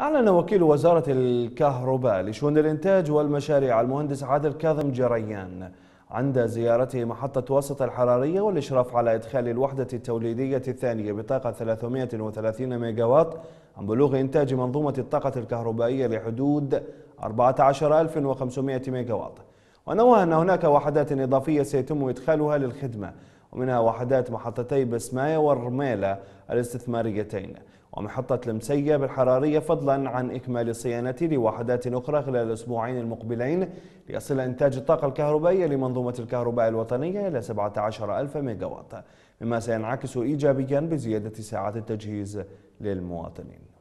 أعلن وكيل وزارة الكهرباء لشؤون الإنتاج والمشاريع المهندس عادل كاظم جريان عند زيارته محطة وسط الحرارية والإشراف على إدخال الوحدة التوليدية الثانية بطاقة 330 ميجاوات عن بلوغ إنتاج منظومة الطاقة الكهربائية لحدود 14500 ميجاوات ونوه أن هناك وحدات إضافية سيتم إدخالها للخدمة ومنها وحدات محطتي بسماية والرميلة الاستثماريتين ومحطة المسيب الحرارية فضلا عن إكمال صيانة لوحدات أخرى خلال الأسبوعين المقبلين ليصل إنتاج الطاقة الكهربائية لمنظومة الكهرباء الوطنية إلى 17 ألف ميجاوات مما سينعكس إيجابيا بزيادة ساعات التجهيز للمواطنين